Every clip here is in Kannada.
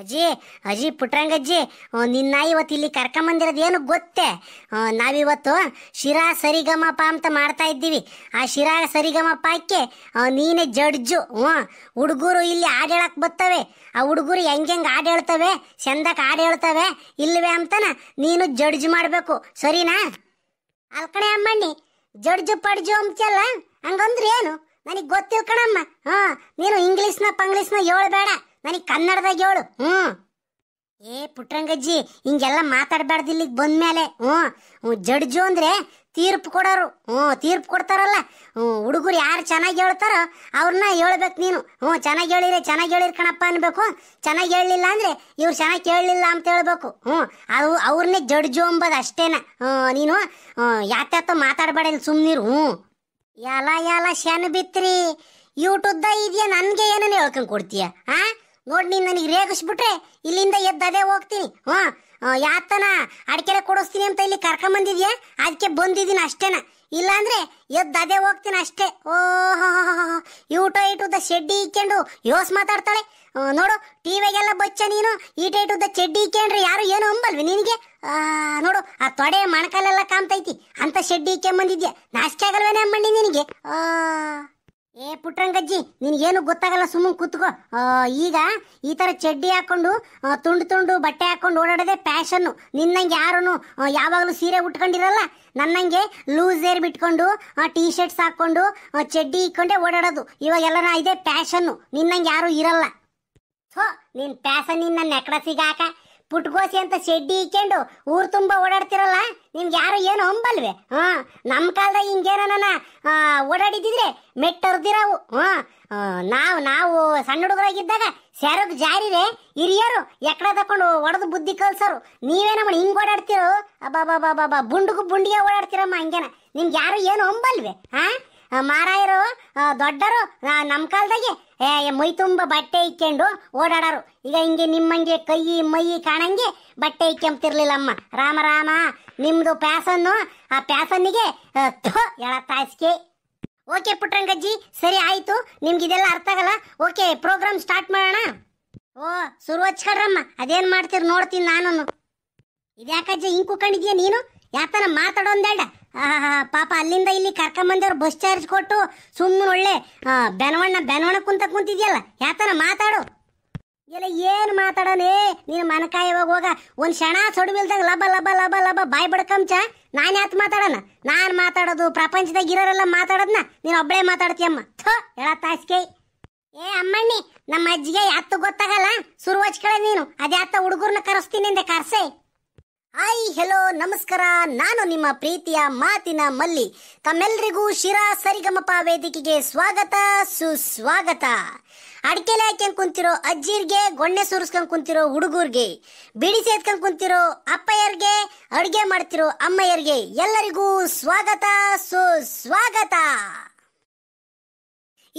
ಅಜ್ಜಿ ಅಜ್ಜಿ ಪುಟ್ರಂಗಜ್ಜಿ ನಿನ್ನ ಇವತ್ತು ಇಲ್ಲಿ ಕರ್ಕೊಂಬಂದಿರೋದು ಏನು ಗೊತ್ತೇ ನಾವಿವತ್ತು ಶಿರಾ ಸರಿಗಮಪ ಅಂತ ಮಾಡ್ತಾ ಇದ್ದೀವಿ ಆ ಶಿರಾ ಸರಿಗಮಪಕ್ಕೆ ನೀನೇ ಜಡ್ಜು ಹ್ಞೂ ಹುಡುಗರು ಇಲ್ಲಿ ಆಡೇಳಕ್ಕೆ ಬರ್ತವೆ ಆ ಹುಡುಗರು ಹೆಂಗೆ ಹೆಂಗೆ ಆಡೇಳ್ತವೆ ಚಂದಕ್ಕೆ ಆಡೇಳ್ತವೆ ಇಲ್ಲವೇ ಅಂತನ ನೀನು ಜಡ್ಜ್ ಮಾಡಬೇಕು ಸರಿನಾ ಕಣೆ ಅಮ್ಮಣ್ಣಿ ಜಡ್ಜು ಪಡ್ಜು ಅಂತಲ್ಲ ಹಂಗಂದ್ರೆ ಏನು ನನಗೆ ಗೊತ್ತಿಲ್ಲ ಕಣಮ್ಮ ಹಾಂ ನೀನು ಇಂಗ್ಲೀಷ್ನ ಪಂಗ್ಲೀಷ್ನ ಹೇಳ್ಬೇಡ ನನಗೆ ಕನ್ನಡದಾಗ ಹೇಳು ಹ್ಞೂ ಏ ಪುಟ್ರಂಗಜ್ಜಿ ಹಿಂಗೆಲ್ಲ ಮಾತಾಡಬಾರ್ದು ಇಲ್ಲಿಗೆ ಬಂದ್ಮೇಲೆ ಹ್ಞೂ ಜಡ್ಜು ಅಂದರೆ ತೀರ್ಪು ಕೊಡೋರು ಹ್ಞೂ ತೀರ್ಪು ಕೊಡ್ತಾರಲ್ಲ ಹ್ಞೂ ಹುಡುಗರು ಯಾರು ಚೆನ್ನಾಗಿ ಹೇಳ್ತಾರೋ ಅವ್ರನ್ನ ಹೇಳ್ಬೇಕು ನೀನು ಹ್ಞೂ ಚೆನ್ನಾಗಿ ಹೇಳಿರಿ ಚೆನ್ನಾಗಿ ಹೇಳಿರಿ ಕಣಪ್ಪ ಅನ್ಬೇಕು ಚೆನ್ನಾಗಿ ಹೇಳಲಿಲ್ಲ ಅಂದರೆ ಇವ್ರು ಚೆನ್ನಾಗಿ ಕೇಳಲಿಲ್ಲ ಅಂತ ಹೇಳ್ಬೇಕು ಹ್ಞೂ ಅವು ಅವ್ರನ್ನೇ ಜಡ್ಜು ಅಂಬೋದು ಅಷ್ಟೇನ ನೀನು ಯಾತ್ಯಾತೋ ಮಾತಾಡಬೇಡ ಇಲ್ಲಿ ಸುಮ್ಮನಿರು ಹ್ಞೂ ಎಲ್ಲ ಎಲ್ಲ ಶನ್ ಬಿತ್ರಿ ಯೂಟ್ಯೂಬ್ದ ಇದೆಯಾ ನನಗೆ ಏನೇನು ಹೇಳ್ಕೊಂಡು ಕೊಡ್ತೀಯಾ ಹಾಂ ನೋಡಿ ನೀನು ನನಗೆ ರೇಗಿಸ್ಬಿಟ್ರೆ ಇಲ್ಲಿಂದ ಎದ್ದದೇ ಹೋಗ್ತೀನಿ ಹಾಂ ಯಾತನ ಅಡಿಕೆಲೆ ಕೊಡಿಸ್ತೀನಿ ಅಂತ ಇಲ್ಲಿ ಕರ್ಕೊಂಬಂದಿದ್ಯಾ ಅದಕ್ಕೆ ಬಂದಿದ್ದೀನಿ ಅಷ್ಟೇನ ಇಲ್ಲಾಂದ್ರೆ ಎದ್ದು ಅದೇ ಹೋಗ್ತೀನಿ ಅಷ್ಟೇ ಓಹೋ ಊಟ ಇಟುದ ಶೆಡ್ಡಿ ಇಕ್ಕೊಂಡು ಯೋಸ್ ಮಾತಾಡ್ತಾಳೆ ನೋಡು ಟಿವಿಗೆಲ್ಲ ಬಚ್ಚ ನೀನು ಈಟ ದ ಚಡ್ಡಿ ಇಕ್ಕೊಂಡ್ರೆ ಯಾರು ಏನು ಅಂಬಲ್ವಿ ನಿನಗೆ ನೋಡು ಆ ತೊಡೆ ಮಣಕಲೆಲ್ಲ ಕಾಣ್ತೈತಿ ಅಂತ ಶೆಡ್ಡಿ ಇಕ್ಕೊಂಬಂದಿದ್ಯಾ ನಾಚಿಕೆ ಆಗಲ್ವೇನೆ ಅಂಬಣ್ಣಿ ನಿನಗೆ ಆ ಏ ಪುಟ್ರಂಗಜ್ಜಿ ನಿನಗೇನು ಗೊತ್ತಾಗಲ್ಲ ಸುಮ್ಮನೆ ಕೂತ್ಕೋ ಈಗ ಈ ಥರ ಚಡ್ಡಿ ಹಾಕೊಂಡು ತುಂಡು ತುಂಡು ಬಟ್ಟೆ ಹಾಕೊಂಡು ಓಡಾಡೋದೇ ಪ್ಯಾಷನ್ನು ನಿನ್ನಂಗೆ ಯಾರೂ ಯಾವಾಗಲೂ ಸೀರೆ ಉಟ್ಕೊಂಡಿರಲ್ಲ ನನ್ನಂಗೆ ಲೂಸ್ ಏರ್ ಬಿಟ್ಕೊಂಡು ಟೀ ಶರ್ಟ್ಸ್ ಹಾಕ್ಕೊಂಡು ಚಡ್ಡಿ ಇಕ್ಕೊಂಡೆ ಓಡಾಡೋದು ಇವಾಗೆಲ್ಲನ ಇದೆ ಪ್ಯಾಷನ್ನು ನಿನ್ನಂಗೆ ಯಾರೂ ಇರಲ್ಲ ಪ್ಯಾಶನ್ ನಿನ್ನ ಪ್ಯಾಷನ್ ನಿನ್ನ ಸಿಗಾಕ ಪುಟ್ಕೋಸಿ ಅಂತ ಶೆಡ್ಡಿ ಇಕ್ಕೊಂಡು ಊರ್ ತುಂಬಾ ಓಡಾಡ್ತಿರಲ್ಲ ನಿಮ್ಗೆ ಯಾರು ಏನು ಹೊಂಬಲ್ವೆ ಹಾ ನಮ್ ಕಾಲದಾಗ ಹಿಂಗೇನ ಓಡಾಡಿದ್ರೆ ಮೆಟ್ಟರ್ದಿರವು ಹಾ ನಾವು ನಾವು ಸಣ್ಣ ಹುಡುಗರಾಗಿದ್ದಾಗ ಸೆರಗ್ ಜಾರಿರೆ ಹಿರಿಯರು ಎಕಡೆ ತಕೊಂಡು ಒಡೆದು ಬುದ್ಧಿ ಕಲ್ಸರು ನೀವೇ ನಮ್ಮ ಹಿಂಗೆ ಓಡಾಡ್ತಿರೋ ಅಬ್ಬಾ ಬುಂಡ್ಗು ಬುಂಡಿಗೆ ಓಡಾಡ್ತಿರಮ್ಮ ಹಂಗೇನ ನಿಮ್ಗೆ ಯಾರು ಏನು ಹೊಂಬಲ್ವೆ ಹಾ ಮಾರಾಯರು ದೊಡ್ಡರು ನಮ್ಮ ಕಾಲದಾಗೆ ಮೈ ತುಂಬ ಬಟ್ಟೆ ಇಕ್ಕೊಂಡು ಓಡಾಡೋರು ಈಗ ಹಿಂಗೆ ನಿಮ್ಮಂಗೆ ಕೈ ಮೈ ಕಾಣಂಗೆ ಬಟ್ಟೆ ಅಮ್ಮ ರಾಮ ರಾಮ ನಿಮ್ಮದು ಪ್ಯಾಸನ್ನು ಆ ಪ್ಯಾಸನ್ನಿಗೆ ಎಳ ತಾಯಿಸ್ಕೆ ಓಕೆ ಪುಟ್ರಂಗಜ್ಜಿ ಸರಿ ಆಯಿತು ನಿಮ್ಗೆ ಇದೆಲ್ಲ ಅರ್ಥ ಆಗಲ್ಲ ಓಕೆ ಪ್ರೋಗ್ರಾಮ್ ಸ್ಟಾರ್ಟ್ ಮಾಡೋಣ ಓ ಶುರು ಹಚ್ಕಡ್ರಮ್ಮ ಅದೇನು ಮಾಡ್ತೀರಿ ನೋಡ್ತೀನಿ ನಾನು ಇದ್ಯಾಕಜ್ಜಿ ಹಿಂಗೆ ಕುಕೊಂಡಿದ್ಯಾ ನೀನು ಯಾತನ ಮಾತಾಡೋಂದೇಳ ಪಾಪ ಅಲ್ಲಿಂದ ಇಲ್ಲಿ ಕರ್ಕೊಂಬಂದವ್ರು ಬಸ್ ಚಾರ್ಜ್ ಕೊಟ್ಟು ಸುಮ್ಮನೆ ಒಳ್ಳೆ ಬೆನವಣ್ಣ ಬೆನವಣ್ಣ ಕುಂತ ಕುಂತಿದ್ಯಲ್ಲ ಯಾತನ ಮಾತಾಡು ಎಲ್ಲ ಏನು ಮಾತಾಡೋನೇ ನೀನು ಮನಕಾಯವಾಗ ಹೋಗ ಒಂದು ಕ್ಷಣ ಸೊಡಬಿಲ್ದಾಗ ಲಬ ಲಬ ಲಬ ಲಬ ಬಾಯ್ ಬಡ್ಕಂಚ ನಾನು ಯಾತ್ ಮಾತಾಡೋಣ ನಾನು ಮಾತಾಡೋದು ಪ್ರಪಂಚದಾಗ ಇರೋರೆಲ್ಲ ಮಾತಾಡೋದನ್ನ ನೀನು ಒಬ್ಬಳೇ ಮಾತಾಡ್ತೀಯಮ್ಮ ಥೋ ಹೇಳ ತಾಸ್ಕೆ ಏ ಅಮ್ಮಣ್ಣಿ ನಮ್ಮ ಅಜ್ಜಿಗೆ ಯಾತ್ತು ಗೊತ್ತಾಗಲ್ಲ ಸುರು ನೀನು ಅದ್ಯಾತ ಹುಡುಗರ್ನ ಕರೆಸ್ತೀನಿ ಅಂದೆ ಹಾಯ್ ಹೆಲೋ ನಮಸ್ಕಾರ ನಾನು ನಿಮ್ಮ ಪ್ರೀತಿಯ ಮಾತಿನ ಮಲ್ಲಿ ತಮ್ಮೆಲ್ಲರಿಗೂ ಶಿರಾ ಸರಿಗಮಪ ವೇದಿಕೆಗೆ ಸ್ವಾಗತ ಸುಸ್ವಾಗತ ಅಡಿಕೆಲೆ ಕುಂತಿರೋ ಅಜ್ಜಿರ್ಗೆ ಗೊಣ್ಣೆ ಸುರಿಸ್ಕೊಂಡ್ ಕುಂತಿರೋ ಹುಡುಗೂರ್ಗೆ ಬಿಡಿ ಸೇತ್ಕೊಂಡ್ ಕುಂತಿರೋ ಅಪ್ಪಯ್ಯರ್ಗೆ ಅಡುಗೆ ಮಾಡ್ತಿರೋ ಅಮ್ಮಯ್ಯರ್ಗೆ ಎಲ್ಲರಿಗೂ ಸ್ವಾಗತ ಸುಸ್ವಾಗತ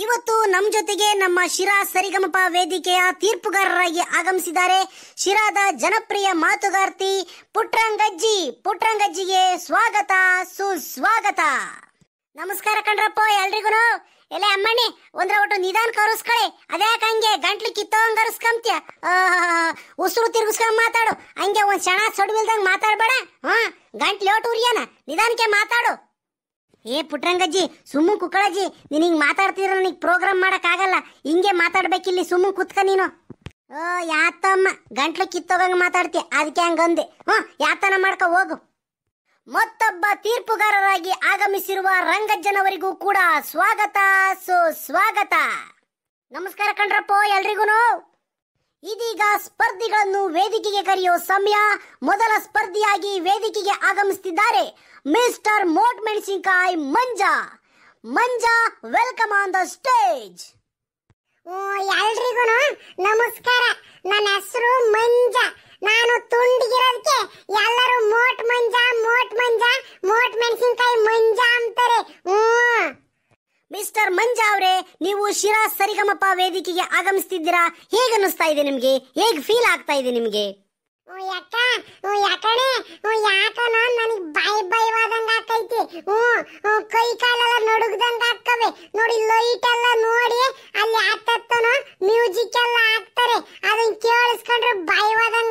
ಇವತ್ತು ನಮ್ಮ ಜೊತೆಗೆ ನಮ್ಮ ಶಿರಾ ಸರಿಗಮಪ ವೇದಿಕೆಯ ತೀರ್ಪುಗಾರರಾಗಿ ಆಗಮಿಸಿದ್ದಾರೆ ಶಿರಾದ ಜನಪ್ರಿಯ ಮಾತುಗಾರ್ತಿ ಪುಟ್ರಂಗಜ್ಜಿ ಪುಟ್ರಂಗಜ್ಜಿಗೆ ಸ್ವಾಗತ ಸುಸ್ವಾಗತ ನಮಸ್ಕಾರ ಕಣ್ರಪ್ಪ ಎಲ್ರಿಗೂ ಎಲ್ಲ ಅಮ್ಮಣ್ಣಿ ಒಂದ್ರ ಒಟ್ಟು ನಿಧಾನ ಕರುಸ್ಕಳೆ ಅದ್ಯಾಕ ಹಂಗೆ ಗಂಟ್ಲಿ ಕಿತ್ತೋಂಗ್ ಕರುಸ್ಕಂತ್ಯ ಉಸಿರು ತಿರುಗಿಸ್ಕೊಂಡ್ ಮಾತಾಡು ಹಂಗೆ ಒಂದ್ ಚೆನ್ನಾಗ್ ಸೊಡ್ಬಿಲ್ದಂಗ್ ಮಾತಾಡ್ಬೇಡ ಹಾ ಗಂಟ್ಲಿ ಒಟ್ಟು ಉರಿಯನ ನಿಧಾನಕ್ಕೆ ಮಾತಾಡು ಏ ಪುಟ್ರಂಗಜ್ಜಿ ಸುಮ್ಮು ಕುಕ್ಕಳಜ್ಜಿ ನೀನು ಹಿಂಗೆ ಮಾತಾಡ್ತಿದ್ರೆ ನನಗೆ ಪ್ರೋಗ್ರಾಮ್ ಮಾಡೋಕ್ಕಾಗಲ್ಲ ಹಿಂಗೆ ಮಾತಾಡ್ಬೇಕಿಲ್ಲಿ ಸುಮ್ಮ ಕುತ್ಕ ನೀನು ಓ ಯಾತಮ್ಮ ಗಂಟ್ಲು ಕಿತ್ತೋಗಂಗೆ ಮಾತಾಡ್ತಿ ಅದಕ್ಕೆ ಹಂಗಂದೆ ಹ್ಞೂ ಯಾತನ ಮಾಡ್ಕೊ ಹೋಗು ಮತ್ತೊಬ್ಬ ತೀರ್ಪುಗಾರರಾಗಿ ಆಗಮಿಸಿರುವ ರಂಗಜ್ಜನವರಿಗೂ ಕೂಡ ಸ್ವಾಗತ ಸುಸ್ವಾಗತ ನಮಸ್ಕಾರ ಕಣ್ರಪ್ಪ ಎಲ್ರಿಗೂ ಇದೀಗ ಸ್ಪರ್ಧಿಗಳನ್ನು ವೇದಿಕೆಗೆ ಕರೆಯೋ ಸಮಯ ಮೊದಲ ಸ್ಪರ್ಧಿಯಾಗಿ ವೇದಿಕೆಗೆ ಆಗಮಿಸುತ್ತಿದ್ದಾರೆ ಮಿಸ್ಟರ್ ಮೋಟ್ ಮೆಣಸಿನಕಾಯಿ Manja Manja welcome on the stage ಎಲ್ರಿಗೂ ನಮಸ್ಕಾರ ನನ್ನ ಹೆಸರು ಮಂಜಾ ನಾನು ತುಂಡಿಗಿರೋದಕ್ಕೆ ಎಲ್ಲರೂ ಮೋಟ್ ಮಂಜಾ ಮೋಟ್ ಮಂಜಾ ಮೋಟ್ ಮೆಣಸಿನಕಾಯಿ ಮಂಜಾ ಅಂತಾರೆ ಹ್ಞೂ ಮಿಸ್ಟರ್ ಮಂಜಾ ಅವರೇ ನೀವು ಶಿರಾ ಸರಿಗಮಪ ವೇದಿಕೆಗೆ ಆಗಮಿಸ್ತಿದ್ದೀರಾ ಹೇಗೆ ಅನಿಸ್ತಾ ಇದೆ ನಿಮ್ಗೆ ಹೇಗ್ ಫೀಲ್ ಆಗ್ತಾ ಇದೆ ನಿಮ್ಗೆ ಯಾಕ ಯಾಕಡೆ ಯಾಕನೋ ನನಗೆ ಬಾಯಿ ಬಾಯಿವಾದಂಗ ಆಕೈತಿ ಹ್ಞೂ ಕೈ ಕಾಲೆಲ್ಲ ನಡುಗ್ದಂಗ ನೋಡಿ ಲೈಟ್ ಎಲ್ಲ ನೋಡಿ ಅಲ್ಲಿ ಆಗ್ತತ್ತನೋ ಮ್ಯೂಸಿಕ್ ಎಲ್ಲ ಹಾಕ್ತಾರೆ ಅದನ್ನ ಕೇಳಿಸ್ಕೊಂಡ್ರೆ ಬಾಯಿವಾದಂಗ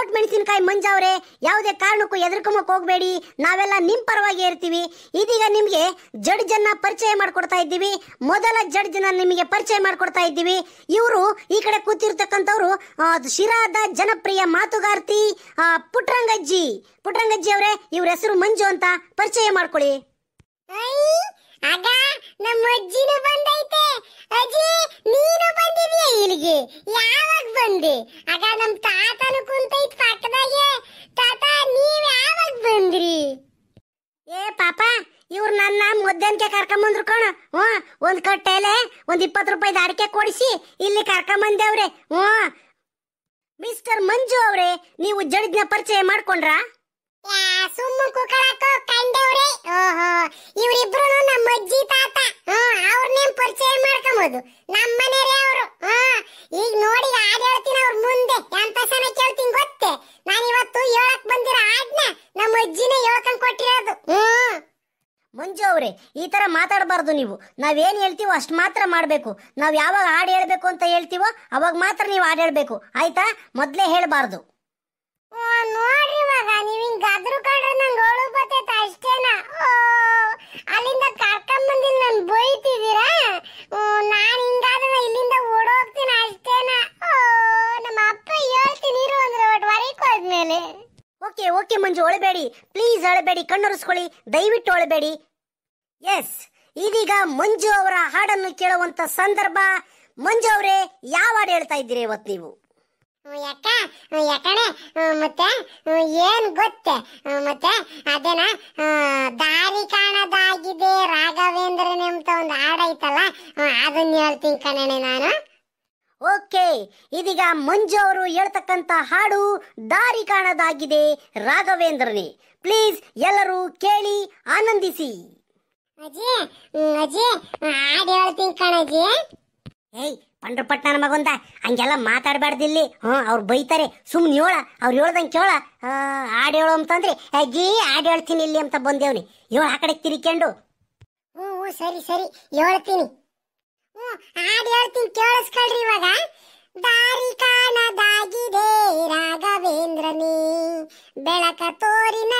ಕೋಟ್ ಮೆಣಸಿನಕಾಯಿ ಮಂಜಾವ್ರೆ ಯಾವುದೇ ಕಾರಣಕ್ಕೂ ಎದುರ್ಕೊಂಬಕ್ ಹೋಗಬೇಡಿ ನಾವೆಲ್ಲ ನಿಮ್ ಪರವಾಗಿ ಇರ್ತೀವಿ ಇದೀಗ ನಿಮಗೆ ಜಡ್ಜನ್ನ ಪರಿಚಯ ಮಾಡ್ಕೊಡ್ತಾ ಇದ್ದೀವಿ ಮೊದಲ ಜಡ್ಜ್ ನಿಮಗೆ ಪರಿಚಯ ಮಾಡ್ಕೊಡ್ತಾ ಇದ್ದೀವಿ ಇವರು ಈ ಕಡೆ ಕೂತಿರ್ತಕ್ಕಂಥವ್ರು ಶಿರಾದ ಜನಪ್ರಿಯ ಮಾತುಗಾರ್ತಿ ಪುಟ್ರಂಗಜ್ಜಿ ಪುಟ್ರಂಗಜ್ಜಿ ಅವರೇ ಇವ್ರ ಹೆಸರು ಮಂಜು ಅಂತ ಪರಿಚಯ ಮಾಡ್ಕೊಳ್ಳಿ ಆಗ ನಮ್ಮ ಅಜ್ಜಿನ ಬಂದೈತೆ ಅಜ್ಜಿ ನೀನು ಬಂದಿದ್ದೀಯ ಇಲ್ಲಿಗೆ ಯಾವಾಗ ಬಂದೆ ಆಗ ನಮ್ಮ ತಾತನು ಕುಂತೈತ್ ಪಕ್ಕದಾಗೆ ತಾತ ನೀವ್ ಯಾವಾಗ ಬಂದ್ರಿ ಏ ಪಾಪ ಇವ್ರು ನನ್ನ ಮುದ್ದನ್ಕೆ ಕರ್ಕೊಂಬಂದ್ರು ಕಣ ಹ್ಞೂ ಒಂದು ಕಟ್ಟೆಲೆ ಒಂದು ಇಪ್ಪತ್ತು ರೂಪಾಯಿ ಅಡಿಕೆ ಕೊಡಿಸಿ ಇಲ್ಲಿ ಕರ್ಕೊಂಬಂದೇವ್ರೆ ಹ್ಞೂ ಮಿಸ್ಟರ್ ಮಂಜು ಅವರೇ ನೀವು ಜಡಿದ್ನ ಪರಿಚಯ ಮಾಡ್ಕೊಂಡ್ರಾ ಸುಮ್ಮ ಕುಕಳಕ್ಕೋ ಕಂಡವ್ರೆ ಓಹೋ ಇವರಿಬ್ರು ನಮ್ಮ ಅಜ್ಜಿ ತಾತ ಅವ್ರನ್ನೇ ಪರಿಚಯ ಮಾಡ್ಕೊಂಬೋದು ನಮ್ಮ ಮನೆಯವರೇ ಅವರು ಈಗ ನೋಡಿ ಹಾಡು ಹೇಳ್ತೀನಿ ಅವ್ರ ಮುಂದೆ ಎಂತ ಸನ ಕೇಳ್ತೀನಿ ಗೊತ್ತೆ ನಾನು ಇವತ್ತು ಹೇಳಕ್ ಬಂದಿರೋ ಹಾಡ್ನ ನಮ್ಮ ಅಜ್ಜಿನೇ ಹೇಳ್ಕೊಂಡ್ ಕೊಟ್ಟಿರೋದು ಹ್ಮ್ ಮಂಜು ಅವರೇ ಈ ಥರ ಮಾತಾಡಬಾರ್ದು ನೀವು ನಾವೇನು ಹೇಳ್ತೀವೋ ಅಷ್ಟು ಮಾತ್ರ ಮಾಡಬೇಕು ನಾವು ಯಾವಾಗ ಹಾಡು ಹೇಳಬೇಕು ಅಂತ ಹೇಳ್ತೀವೋ ಅವಾಗ ಮಾತ್ರ ನೀವು ಹಾಡು ಹೇಳಬೇಕು ಆಯ್ತಾ ಮೊದಲೇ ಹೇಳಬಾರ್ದು ಓ ನೋಡಿ ಇವಾಗ ನೀವು ಹಿಂಗ್ ಗಾದ್ರು ಕಾಡ್ರೆ ನಂಗೆ ಹೋಳು ಬರ್ತೈತೆ ಓ ಅಲ್ಲಿಂದ ಕರ್ಕೊಂಡ್ ಬಂದಿಲ್ಲ ನನ್ ಬೈತಿದ್ದೀರಾ ನಾನು ಹಿಂಗಾದ್ರೆ ಇಲ್ಲಿಂದ ಓಡೋಗ್ತೀನಿ ಓ ನಮ್ಮ ಅಪ್ಪ ಹೇಳ್ತೀನಿ ಇರು ಅಂದ್ರೆ ಒಟ್ಟು ವರೆಗೆ ಹೋದ್ಮೇಲೆ ಓಕೆ ಓಕೆ ಮಂಜು ಅಳಬೇಡಿ ಪ್ಲೀಸ್ ಅಳಬೇಡಿ ಕಣ್ಣೊರೆಸ್ಕೊಳ್ಳಿ ದಯವಿಟ್ಟು ಅಳಬೇಡಿ ಎಸ್ ಇದೀಗ ಮಂಜು ಅವರ ಹಾಡನ್ನು ಕೇಳುವಂತ ಸಂದರ್ಭ ಮಂಜು ಅವರೇ ಯಾವ ಹಾಡು ಹೇಳ್ತಾ ಇದ್ದೀರಿ ಇವತ್ತು ನೀವು ಯಾಕ ಯಾಕಣೆ ಮತ್ತೆ ಏನ್ ಗೊತ್ತೆ ಮತ್ತೆ ಅದೇನ ದಾರಿ ಕಾಣದಾಗಿದೆ ರಾಘವೇಂದ್ರನ್ ಅಂತ ಒಂದು ಹಾಡೈತಲ್ಲ ಅದನ್ನ ಹೇಳ್ತೀನಿ ಕಣಣೆ ನಾನು ಓಕೆ ಇದೀಗ ಮಂಜು ಅವರು ಹೇಳ್ತಕ್ಕಂತ ಹಾಡು ದಾರಿ ಕಾಣದಾಗಿದೆ ರಾಘವೇಂದ್ರನೇ ಪ್ಲೀಸ್ ಎಲ್ಲರೂ ಕೇಳಿ ಆನಂದಿಸಿ ಅಜಿ ಅಜಿ ಹಾಡು ಹೇಳ್ತೀನಿ ಕಣಜಿ ಏಯ್ ಪಂಡ್ರಪಟ್ ಮಗುಂದ ಹಂಗೆಲ್ಲ ಮಾತಾಡಬಾರ್ದಿಲ್ಲಿ ಹ್ಞೂ ಅವ್ರು ಬೈತಾರೆ ಸುಮ್ಮನೆ ಹೇಳ ಅವ್ರು ಹೇಳ್ದಂಗೆ ಕೇಳ ಹಾಡು ಹೇಳು ಅಂತಂದ್ರೆ ಅಜ್ಜಿ ಹಾಡು ಹೇಳ್ತೀನಿ ಇಲ್ಲಿ ಅಂತ ಬಂದೇವ್ನಿ ಏಳು ಆ ಕಡೆ ತಿರ್ಕೊಂಡು ಹ್ಞೂ ಹ್ಞೂ ಸರಿ ಸರಿ ಹೇಳ್ತೀನಿ ಹ್ಞೂ ಹಾಡು ಹೇಳ್ತೀನಿ ಕೇಳಿಸ್ಕೊಳ್ರಿ ಇವಾಗ ದಾರಿ ಕಾಣದಾಗಿದೆ ರಾಘವೇಂದ್ರನೇ ಬೆಳಕ ತೋರಿನ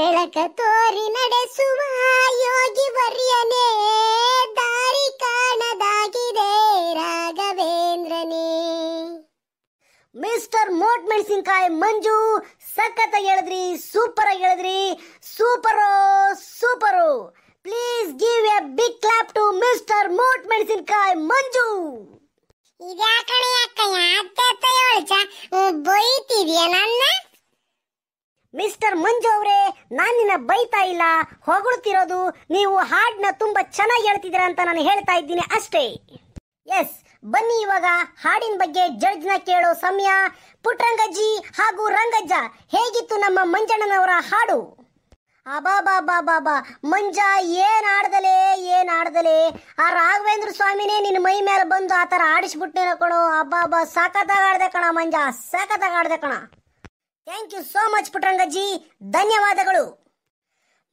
ಬೆಳಕ ತೋರಿ ನಡೆಸುವ ಯೋಗಿ ವರ್ಯನೇ ದಾರಿ ಕಾಣದಾಗಿದೆ ರಾಘವೇಂದ್ರನೇ ಮಿಸ್ಟರ್ ಮೋಟ್ ಮೆಣಸಿನ್ಕಾಯಿ ಮಂಜು ಸಖತ್ ಹೇಳಿದ್ರಿ ಸೂಪರ್ ಆಗಿ ಹೇಳಿದ್ರಿ super super please give a big clap to mister ಮೋಟ್ ಮೆಣಸಿನ್ಕಾಯಿ ಮಂಜು ಇದ್ಯಾಕಣೆ ಅಕ್ಕಯ್ಯ ಅತ್ತೆ ಅತ್ತೆ ಬೈತಿದ್ಯಾ ನನ್ನ ಮಿಸ್ಟರ್ ಮಂಜು ಅವರೇ ನಾನು ನಿನ್ನ ಬೈತಾ ಇಲ್ಲ ಹೊಗಳ್ತಿರೋದು ನೀವು ಹಾಡನ್ನ ತುಂಬಾ ಚೆನ್ನಾಗಿ ಹೇಳ್ತಿದ್ದೀರ ಅಂತ ನಾನು ಹೇಳ್ತಾ ಇದ್ದೀನಿ ಅಷ್ಟೇ ಎಸ್ ಬನ್ನಿ ಇವಾಗ ಹಾಡಿನ ಬಗ್ಗೆ ಜಡ್ಜ್ನ ಕೇಳೋ ಸಮಯ ಪುಟ್ರಂಗಜ್ಜಿ ಹಾಗೂ ರಂಗಜ್ಜ ಹೇಗಿತ್ತು ನಮ್ಮ ಮಂಜಣ್ಣನವರ ಹಾಡು ಅಬಾಬಾ ಬಾಬಾ ಬಾ ಮಂಜ ಏನ್ ಆಡ್ದಲೆ ಏನ್ ಆಡ್ದಲೆ ಆ ರಾಘವೇಂದ್ರ ಸ್ವಾಮಿನೇ ನಿನ್ನ ಮೈ ಮೇಲೆ ಬಂದು ಆತರ ಥರ ಕಣೋ ಅಬ್ಬಾ ಅಬ್ಬಾ ಸಖತ್ತಾಗಿ ಕಣ ಮಂಜ ಸಖತ್ತಾಗಿ ಆಡ್ದೆ ಕಣ ಥ್ಯಾಂಕ್ ಯು ಸೋ ಮಚ್ ಪುಟ್ರಂಗಜ್ಜಿ ಧನ್ಯವಾದಗಳು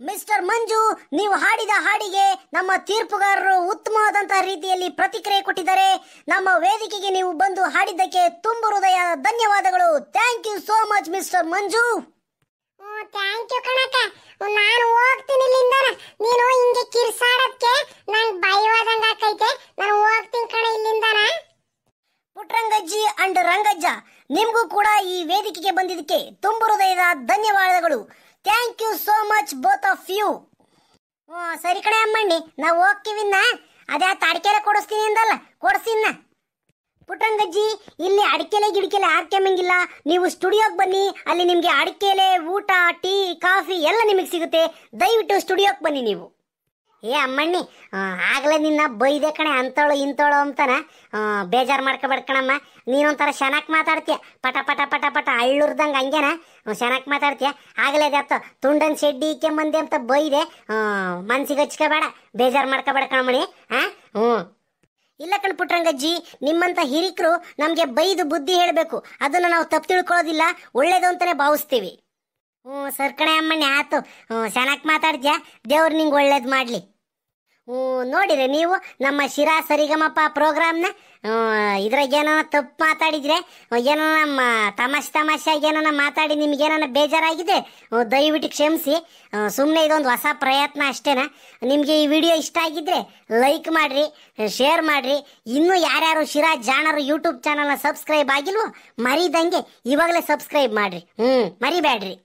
ಮಿಸ್ಟರ್ ಮಂಜು ನೀವು ಹಾಡಿದ ಹಾಡಿಗೆ ನಮ್ಮ ತೀರ್ಪುಗಾರರು ಉತ್ತಮವಾದಂತಹ ರೀತಿಯಲ್ಲಿ ಪ್ರತಿಕ್ರಿಯೆ ಕೊಟ್ಟಿದ್ದಾರೆ ನಮ್ಮ ವೇದಿಕೆಗೆ ನೀವು ಬಂದು ಹಾಡಿದ್ದಕ್ಕೆ ತುಂಬ ಹೃದಯ ಧನ್ಯವಾದಗಳು thank you so much mister Manju thank you ಕಣಕ ನಾನು ಹೋಗ್ತೀನಿ ಇಲ್ಲಿಂದ ನೀನು ಹಿಂಗೆ ಕಿರ್ಸಾಡಕ್ಕೆ ನಂಗೆ ಭಯವಾದಂಗ ಆಕೈತೆ ನಾನು ಹೋಗ್ತೀನಿ ಕಣ ಇಲ್ಲಿಂದ ಪುಟ್ರಂಗಜ್ಜಿ ಅಂಡ್ ರಂಗಜ್ಜ ನಿಮಗೂ ಕೂಡ ಈ ವೇದಿಕೆಗೆ ಬಂದಿದ್ದಕ್ಕೆ ತುಂಬ ಹೃದಯದ ಧನ್ಯವಾದಗಳು thank you so much both of you ಸರಿ ಕಡೆ ಅಮ್ಮಣ್ಣಿ ನಾವು ಹೋಗ್ತೀವಿನ್ನ ಅದೇ ಅಡಿಕೆಲೆ ಕೊಡಿಸ್ತೀನಿ ಅಂದಲ್ಲ ಕೊಡಿಸಿನ ಪುಟ್ಟಂಗಜ್ಜಿ ಇಲ್ಲಿ ಅಡಿಕೆಲೆ ಗಿಡಿಕೆಲೆ ಹಾಕ್ಯಂಗಿಲ್ಲ ನೀವು ಸ್ಟುಡಿಯೋಗೆ ಬನ್ನಿ ಅಲ್ಲಿ ನಿಮಗೆ ಅಡಿಕೆಲೆ ಊಟ ಟೀ ಕಾಫಿ ಎಲ್ಲ ನಿಮಗೆ ಸಿಗುತ್ತೆ ದಯವಿಟ್ಟು ಸ್ಟುಡಿಯೋಕ್ಕೆ ಬನ್ನಿ ನೀವು ಏ ಅಮ್ಮಣ್ಣಿ ಆಗಲೇ ನಿನ್ನ ಬೈದೆ ಕಣೆ ಅಂತಳು ಇಂತಳು ಅಂತಾನ ಬೇಜಾರು ಮಾಡ್ಕೊಬೇಡ ಕಣಮ್ಮ ನೀನೊಂಥರ ಶನಕ್ಕೆ ಮಾತಾಡ್ತೀಯ ಪಟ ಪಟ ಪಟ ಪಟ ಅಳ್ಳುರ್ದಂಗ ಹಂಗೆನ ಶನಕ್ ಮಾತಾಡ್ತೀಯ ಆಗಲೇ ಅತ್ತ ತುಂಡನ್ ಶೆಡ್ಡಿ ಮಂದೆ ಅಂತ ಬೈದೆ ಮನ್ಸಿಗೆ ಹಚ್ಕೋಬೇಡ ಬೇಜಾರು ಮಾಡ್ಕೋಬೇಡ ಕಣಮ್ಮಣಿ ಹಾಂ ಹ್ಞೂ ಇಲ್ಲ ಕಣ್ ಪುಟ್ರಂಗಜ್ಜಿ ನಿಮ್ಮಂಥ ಹಿರಿಕರು ನಮಗೆ ಬೈದು ಬುದ್ಧಿ ಹೇಳಬೇಕು ಅದನ್ನು ನಾವು ತಪ್ಪು ತಿಳ್ಕೊಳ್ಳೋದಿಲ್ಲ ಒಳ್ಳೇದು ಅಂತಾನೆ ಭಾವಿಸ್ತೀವಿ ಹ್ಞೂ ಸರ್ಕಣೆ ಅಮ್ಮಣ್ಣೆ ಆತು ಹ್ಞೂ ಚೆನ್ನಾಗಿ ಮಾತಾಡಿದ್ಯಾ ದೇವ್ರು ನಿಂಗೆ ಒಳ್ಳೇದು ಮಾಡಲಿ ಹ್ಞೂ ನೋಡಿರಿ ನೀವು ನಮ್ಮ ಶಿರಾ ಸರಿಗಮಪ್ಪ ಪ್ರೋಗ್ರಾಮ್ನ ಇದ್ರಾಗೇನೋ ತಪ್ಪು ಮಾತಾಡಿದ್ರೆ ಏನೋ ನಮ್ಮ ತಮಾಷೆ ತಮಾಷೆಯಾಗಿ ಏನೋ ಮಾತಾಡಿ ನಿಮ್ಗೇನೋ ಬೇಜಾರಾಗಿದೆ ದಯವಿಟ್ಟು ಕ್ಷಮಿಸಿ ಸುಮ್ಮನೆ ಇದೊಂದು ಹೊಸ ಪ್ರಯತ್ನ ಅಷ್ಟೇನಾ ನಿಮಗೆ ಈ ವಿಡಿಯೋ ಇಷ್ಟ ಆಗಿದ್ರೆ ಲೈಕ್ ಮಾಡಿರಿ ಶೇರ್ ಮಾಡಿರಿ ಇನ್ನೂ ಯಾರ್ಯಾರು ಶಿರಾ ಜಾಣರು ಯೂಟ್ಯೂಬ್ ಚಾನಲ್ನ ಸಬ್ಸ್ಕ್ರೈಬ್ ಆಗಿಲ್ವೋ ಮರಿದಂಗೆ ಇವಾಗಲೇ ಸಬ್ಸ್ಕ್ರೈಬ್ ಮಾಡಿರಿ ಹ್ಞೂ ಮರಿಬೇಡ್ರಿ